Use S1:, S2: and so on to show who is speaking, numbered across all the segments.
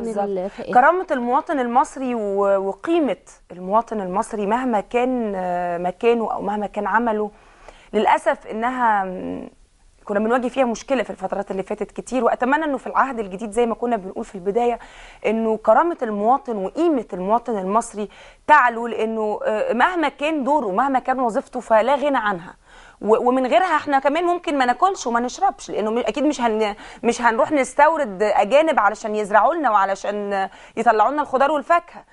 S1: إيه؟ كرامة المواطن المصري وقيمة المواطن المصري مهما كان آه، مكانه أو مهما كان عمله للأسف إنها كنا بنواجه فيها مشكلة في الفترات اللي فاتت كتير وأتمنى إنه في العهد الجديد زي ما كنا بنقول في البداية إنه كرامة المواطن وقيمة المواطن المصري تعلو لأنه آه، مهما كان دوره مهما كان وظيفته فلا غنى عنها ومن غيرها احنا كمان ممكن ما ناكلش وما نشربش لانه اكيد مش هن مش هنروح نستورد اجانب علشان يزرعوا لنا وعلشان يطلعوا لنا الخضار والفاكهه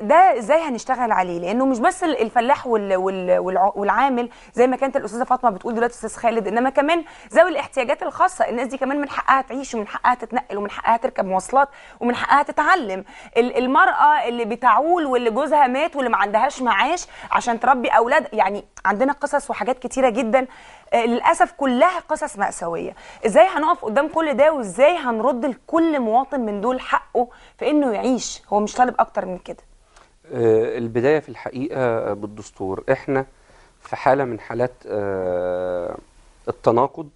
S1: ده ازاي هنشتغل عليه لانه مش بس الفلاح وال... وال... والعامل زي ما كانت الاستاذه فاطمه بتقول دلوقتي استاذ خالد انما كمان ذوي الاحتياجات الخاصه الناس دي كمان من حقها تعيش ومن حقها تتنقل ومن حقها تركب مواصلات ومن حقها تتعلم المراه اللي بتعول واللي جوزها مات واللي ما عندهاش معاش عشان تربي اولاد يعني عندنا قصص وحاجات كتيره جدا آه، للاسف كلها قصص ماساويه ازاي هنقف قدام كل ده وازاي هنرد لكل مواطن من دول حقه في انه يعيش هو مش طالب اكتر من كده
S2: آه، البدايه في الحقيقه بالدستور احنا في حاله من حالات آه، التناقض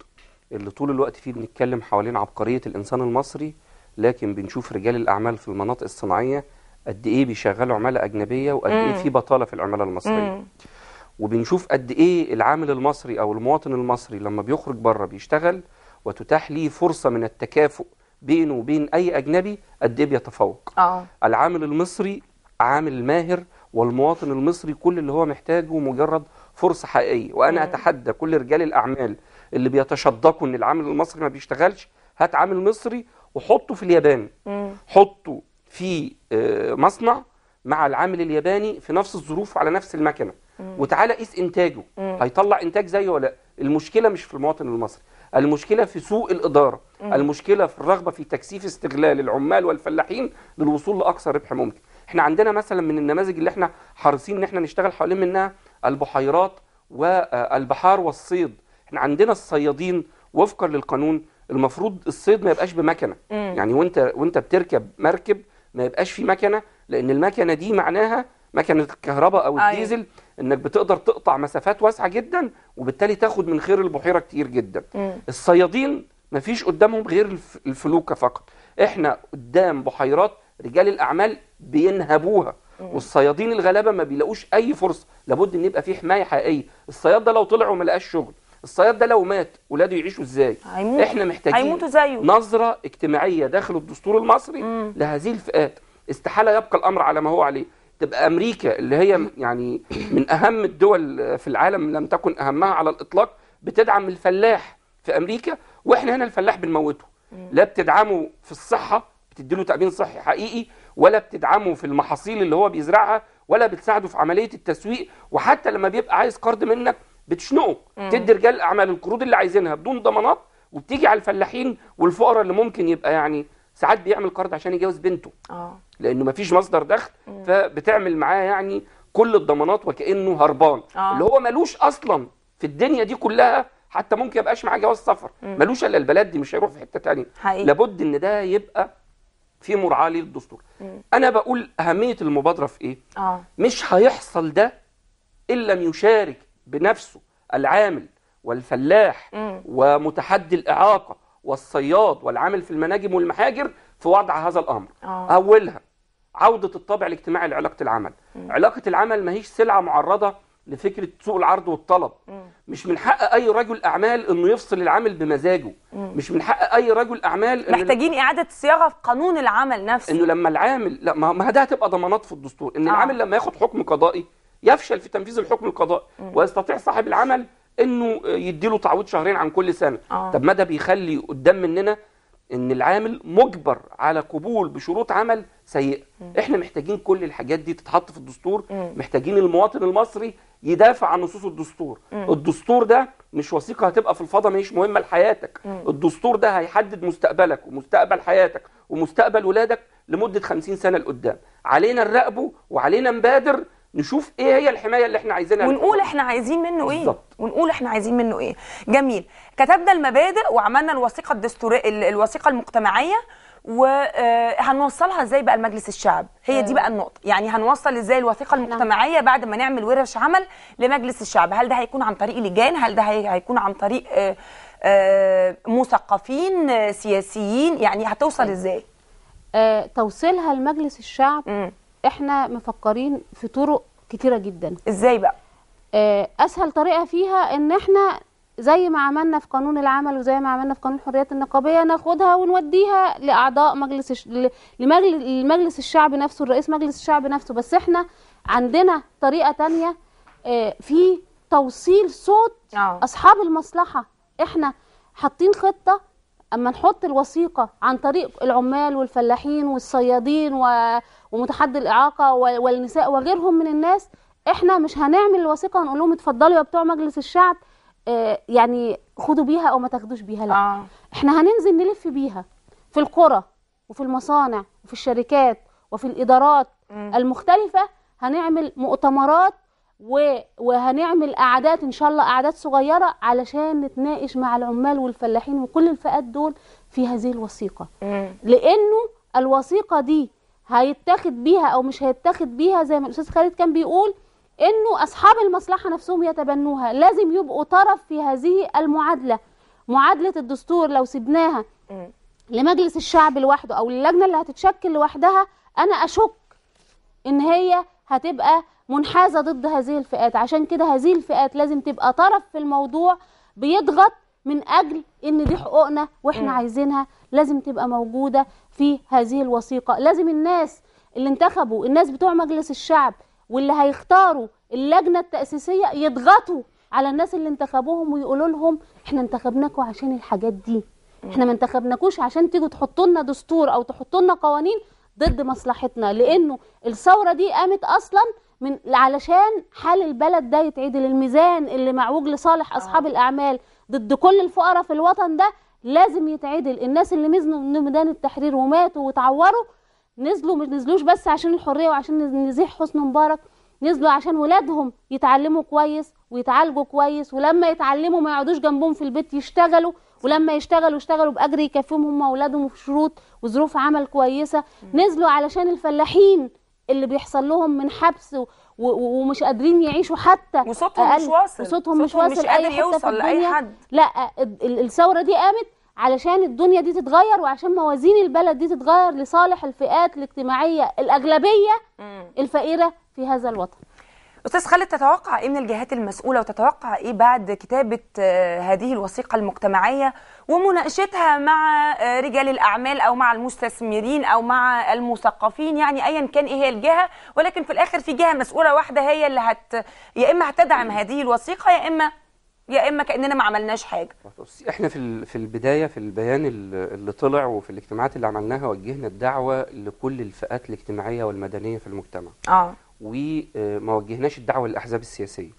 S2: اللي طول الوقت فيه بنتكلم حوالين عبقريه الانسان المصري لكن بنشوف رجال الاعمال في المناطق الصناعيه قد ايه بيشغلوا عماله اجنبيه وقد ايه في بطاله في العماله المصريه مم. وبنشوف قد ايه العامل المصري او المواطن المصري لما بيخرج بره بيشتغل وتتاح ليه فرصه من التكافؤ بينه وبين اي اجنبي قد ايه بيتفوق أوه. العامل المصري عامل ماهر والمواطن المصري كل اللي هو محتاجه مجرد فرصه حقيقيه وانا مم. اتحدى كل رجال الاعمال اللي بيتشدقوا ان العامل المصري ما بيشتغلش هات عامل مصري وحطه في اليابان مم. حطه في آه، مصنع مع العامل الياباني في نفس الظروف وعلى نفس المكنه وتعالى قيس انتاجه مم. هيطلع انتاج زيه ولا المشكله مش في المواطن المصري المشكله في سوء الاداره مم. المشكله في الرغبه في تكثيف استغلال العمال والفلاحين للوصول لاقصى ربح ممكن احنا عندنا مثلا من النماذج اللي احنا حريصين ان احنا نشتغل حوالين منها البحيرات والبحار آه، والصيد احنا عندنا الصيادين وفقا للقانون المفروض الصيد ما يبقاش بمكنه مم. يعني وانت وانت بتركب مركب ما يبقاش في مكنه لأن المكنة دي معناها مكنة الكهرباء أو أيوة. الديزل أيوة. انك بتقدر تقطع مسافات واسعه جدا وبالتالي تاخد من خير البحيره كتير جدا م. الصيادين مفيش قدامهم غير الفلوكه فقط احنا قدام بحيرات رجال الاعمال بينهبوها م. والصيادين الغلابه ما بيلاقوش اي فرصه لابد ان يبقى في حمايه حقيقيه الصياد ده لو طلع وما لقاش شغل الصياد ده لو مات ولاده يعيشوا ازاي هيموت. احنا محتاجين هيموتوا زيه نظره اجتماعيه داخل الدستور المصري م. لهذه الفئات استحالة يبقى الأمر على ما هو عليه تبقى أمريكا اللي هي يعني من أهم الدول في العالم لم تكن أهمها على الإطلاق بتدعم الفلاح في أمريكا وإحنا هنا الفلاح بنموته لا بتدعمه في الصحة بتديله تأمين صحي حقيقي ولا بتدعمه في المحاصيل اللي هو بيزرعها ولا بتساعده في عملية التسويق وحتى لما بيبقى عايز قرض منك بتشنقه تدي رجال الأعمال القروض اللي عايزينها بدون ضمانات وبتيجي على الفلاحين والفقراء اللي ممكن يبقى يعني ساعات بيعمل قرض عشان يجوز بنته اه لانه مفيش مصدر دخل فبتعمل معاه يعني كل الضمانات وكانه هربان آه. اللي هو ملوش اصلا في الدنيا دي كلها حتى ممكن يبقاش معاه جواز سفر ملوش الا البلد دي مش هيروح في حته ثانيه لابد ان ده يبقى في مرعاه للدستور انا بقول اهميه المبادره في ايه آه. مش هيحصل ده ان لم يشارك بنفسه العامل والفلاح مم. ومتحدي الاعاقه والصياد والعامل في المناجم والمحاجر في وضع هذا الامر أوه. اولها عوده الطابع الاجتماعي لعلاقه العمل م. علاقه العمل ما هيش سلعه معرضه لفكره سوق العرض والطلب م. مش من حق اي رجل اعمال انه يفصل العمل بمزاجه م. مش من حق اي رجل اعمال محتاجين
S1: اعاده صياغه في قانون العمل نفسه انه
S2: لما العامل لا ما ده هتبقى ضمانات في الدستور ان آه. العامل لما ياخد حكم قضائي يفشل في تنفيذ الحكم القضائي ويستطيع صاحب العمل انه يديله تعويض شهرين عن كل سنه آه. طب ما ده بيخلي قدام مننا ان العامل مجبر على قبول بشروط عمل سيئه احنا محتاجين كل الحاجات دي تتحط في الدستور م. محتاجين المواطن المصري يدافع عن نصوص الدستور م. الدستور ده مش وثيقه هتبقى في الفضاء مش مهمه لحياتك م. الدستور ده هيحدد مستقبلك ومستقبل حياتك ومستقبل ولادك لمده 50 سنه لقدام علينا نراقبه وعلينا نبادر نشوف ايه هي الحمايه اللي احنا عايزينها ونقول احنا عايزين
S1: منه ايه بالظبط ونقول احنا عايزين منه ايه جميل كتبنا المبادئ وعملنا الوثيقه الدستوريه الوثيقه المجتمعيه وهنوصلها آه، ازاي بقى لمجلس الشعب هي دي آه. بقى النقطه يعني هنوصل ازاي الوثيقه نعم. المجتمعيه بعد ما نعمل ورش عمل لمجلس الشعب هل ده هيكون عن طريق لجان هل ده هيكون عن طريق آه، مثقفين سياسيين يعني هتوصل طيب. ازاي
S3: توصيلها لمجلس الشعب احنا مفكرين في طرق كتيره جدا ازاي بقى آه، اسهل طريقه فيها ان احنا زي ما عملنا في قانون العمل وزي ما عملنا في قانون الحريات النقابيه ناخدها ونوديها لاعضاء مجلس الش... لمجلس الشعب نفسه الرئيس مجلس الشعب نفسه بس احنا عندنا طريقه تانية آه، في توصيل صوت آه. اصحاب المصلحه احنا حاطين خطه اما نحط الوثيقه عن طريق العمال والفلاحين والصيادين و... ومتحدي الاعاقه و... والنساء وغيرهم من الناس احنا مش هنعمل الوثيقه ونقول لهم اتفضلوا يا بتوع مجلس الشعب آه يعني خدوا بيها او ما تاخدوش بيها لا آه. احنا هننزل نلف بيها في القرى وفي المصانع وفي الشركات وفي الادارات م. المختلفه هنعمل مؤتمرات وهنعمل قعدات ان شاء الله قعدات صغيره علشان نتناقش مع العمال والفلاحين وكل الفئات دول في هذه الوثيقه لانه الوثيقه دي هيتاخد بيها او مش هيتاخد بيها زي ما الاستاذ خالد كان بيقول انه اصحاب المصلحه نفسهم يتبنوها لازم يبقوا طرف في هذه المعادله معادله الدستور لو سبناها لمجلس الشعب لوحده او اللجنه اللي هتتشكل لوحدها انا اشك ان هي هتبقى منحازة ضد هذه الفئات عشان كده هذه الفئات لازم تبقى طرف في الموضوع بيضغط من أجل إن دي حقوقنا وإحنا م. عايزينها لازم تبقى موجودة في هذه الوثيقة لازم الناس اللي انتخبوا الناس بتوع مجلس الشعب واللي هيختاروا اللجنة التأسيسية يضغطوا على الناس اللي انتخبوهم ويقولوا لهم احنا انتخبناكوا عشان الحاجات دي احنا ما انتخبناكوش عشان تيجوا تحطوا لنا دستور او تحطوا لنا قوانين ضد مصلحتنا لانه الثوره دي قامت اصلا من علشان حال البلد ده يتعدل الميزان اللي معوج لصالح آه. اصحاب آه. الاعمال ضد كل الفقراء في الوطن ده لازم يتعدل الناس اللي نزلوا من ميدان التحرير وماتوا وتعوروا نزلوا ما نزلوش بس عشان الحريه وعشان نزيح حسني مبارك نزلوا عشان ولادهم يتعلموا كويس ويتعالجوا كويس ولما يتعلموا ما يقعدوش جنبهم في البيت يشتغلوا ولما يشتغلوا يشتغلوا باجر يكفيهم هم واولادهم في شروط وظروف عمل كويسه نزلوا علشان الفلاحين اللي بيحصل لهم من حبس و... ومش قادرين يعيشوا حتى وصوتهم مش واصل وصوتهم مش واصل مش قادر يوصل لاي حد لا الثوره دي قامت علشان الدنيا دي تتغير وعشان موازين البلد دي تتغير لصالح الفئات الاجتماعيه الاغلبيه الفقيره في هذا الوطن استاذ خالد
S1: تتوقع ايه من الجهات المسؤوله وتتوقع ايه بعد كتابه آه، هذه الوثيقه المجتمعيه ومناقشتها مع آه، رجال الاعمال او مع المستثمرين او مع المثقفين يعني ايا كان ايه هي الجهه ولكن في الاخر في جهه مسؤوله واحده هي اللي هت يا اما هتدعم هذه الوثيقه يا اما يا اما كاننا ما عملناش حاجه
S2: احنا في في البدايه في البيان اللي طلع وفي الاجتماعات اللي عملناها وجهنا الدعوه لكل الفئات الاجتماعيه والمدنيه في المجتمع اه وما وجهناش الدعوه للاحزاب السياسيه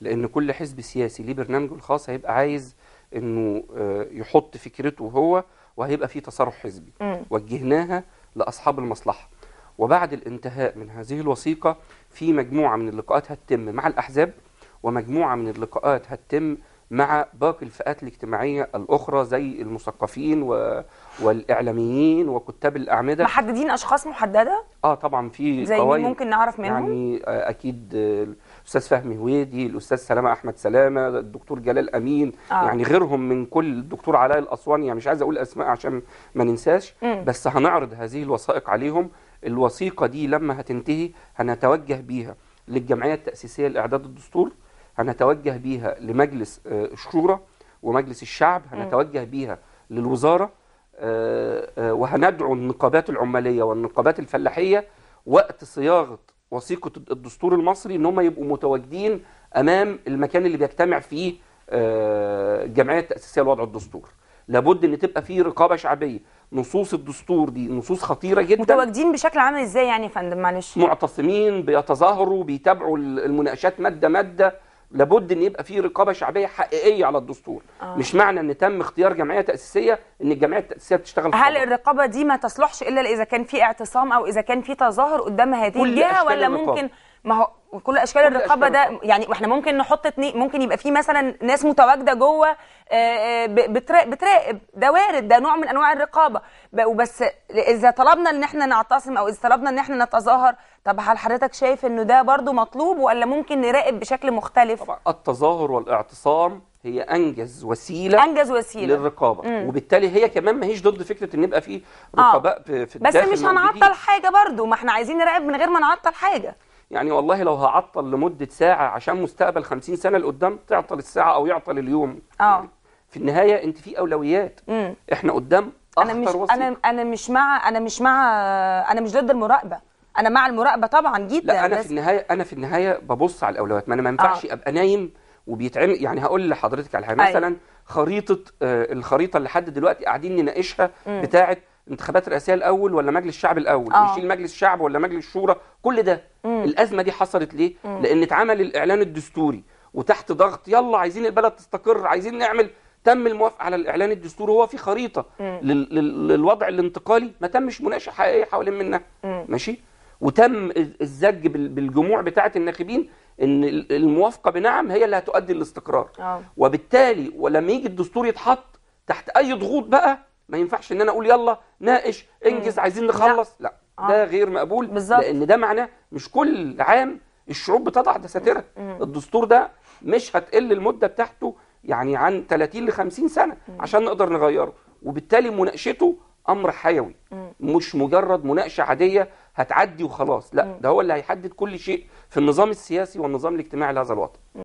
S2: لان كل حزب سياسي ليه برنامجه الخاص هيبقى عايز انه آه، يحط فكرته هو وهيبقى في تصرف حزبي م. وجهناها لاصحاب المصلحه وبعد الانتهاء من هذه الوثيقه في مجموعه من اللقاءات هتتم مع الاحزاب ومجموعه من اللقاءات هتتم مع باقي الفئات الاجتماعية الأخرى زي المثقفين و... والإعلاميين وكتاب الأعمدة محددين أشخاص محددة؟ آه طبعا في زي مين ممكن نعرف منهم؟ يعني آه، أكيد آه، الأستاذ فهمي هويدي، الأستاذ سلامة أحمد سلامة، الدكتور جلال أمين آه. يعني غيرهم من كل الدكتور علاء الأسواني يعني مش عايز أقول أسماء عشان ما ننساش م. بس هنعرض هذه الوثائق عليهم الوثيقة دي لما هتنتهي هنتوجه بيها للجمعية التأسيسية لإعداد الدستور هنتوجه بيها لمجلس آه، الشورى ومجلس الشعب هنتوجه بيها للوزارة آه، آه، وهندعو النقابات العمالية والنقابات الفلاحية وقت صياغة وثيقة الدستور المصري ان هم يبقوا متواجدين امام المكان اللي بيجتمع فيه الجمعية التأسيسية لوضع الدستور لابد ان تبقى فيه رقابه شعبيه نصوص الدستور دي نصوص خطيره جدا متواجدين
S1: بشكل عامل ازاي يعني يا فندم معلش
S2: معتصمين بيتظاهروا بيتابعوا المناقشات ماده ماده لابد ان يبقى في رقابه شعبيه حقيقيه على الدستور آه. مش معنى ان تم اختيار جمعيه تاسيسيه ان الجمعيه التاسيسيه بتشتغل هل الرقابه دي ما تصلحش الا اذا كان في
S1: اعتصام او اذا كان في تظاهر قدام هذه الجهه ولا الرقابة. ممكن ما هو وكل اشكال كل الرقابه ده يعني احنا ممكن نحط اتنين ممكن يبقى في مثلا ناس متواجده جوه آه، آه، بتراقب ده وارد ده نوع من انواع الرقابه وبس اذا طلبنا ان احنا نعتصم او اذا طلبنا ان احنا نتظاهر طب هل حضرتك شايف انه ده برضو مطلوب ولا ممكن نراقب بشكل مختلف طبعا
S2: التظاهر والاعتصام هي انجز وسيله انجز وسيله للرقابه مم. وبالتالي هي كمان ماهيش ضد فكره ان يبقى في رقباء آه. في الداخل بس مش هنعطل
S1: حاجه برضو ما احنا عايزين نراقب من غير ما نعطل حاجه
S2: يعني والله لو هعطل لمدة ساعة عشان مستقبل 50 سنة لقدام تعطل الساعة أو يعطل اليوم اه يعني في النهاية أنت في أولويات مم. إحنا قدام أنا مش وصيح. أنا
S1: أنا مش مع أنا مش مع أنا مش ضد المراقبة أنا مع المراقبة طبعا جدا لا أنا بس. في
S2: النهاية أنا في النهاية ببص على الأولويات ما أنا ما ينفعش آه. أبقى نايم وبيتعمل يعني هقول لحضرتك على حاجة أيوه. مثلا خريطة آه الخريطة اللي لحد دلوقتي قاعدين نناقشها بتاعة انتخابات الرئاسيه الاول ولا مجلس الشعب الاول آه. يشيل مجلس الشعب ولا مجلس الشورى كل ده مم. الازمه دي حصلت ليه مم. لان اتعمل الاعلان الدستوري وتحت ضغط يلا عايزين البلد تستقر عايزين نعمل تم الموافقه على الاعلان الدستوري هو في خريطه لل... للوضع الانتقالي ما تمش مناقشه حقيقيه حوالين منها مم. ماشي وتم الزج بالجموع بتاعه الناخبين ان الموافقه بنعم هي اللي هتؤدي للاستقرار آه. وبالتالي ولما يجي الدستور يتحط تحت اي ضغوط بقى ما ينفعش ان انا اقول يلا ناقش انجز عايزين نخلص لا, لا. آه. ده غير مقبول بالزبط. لان ده معناه مش كل عام الشعوب بتضع دساتيرها الدستور ده مش هتقل المده بتاعته يعني عن 30 ل 50 سنه عشان نقدر نغيره وبالتالي مناقشته امر حيوي مش مجرد مناقشه عاديه هتعدي وخلاص لا ده هو اللي هيحدد كل شيء في النظام السياسي والنظام الاجتماعي لهذا الوطن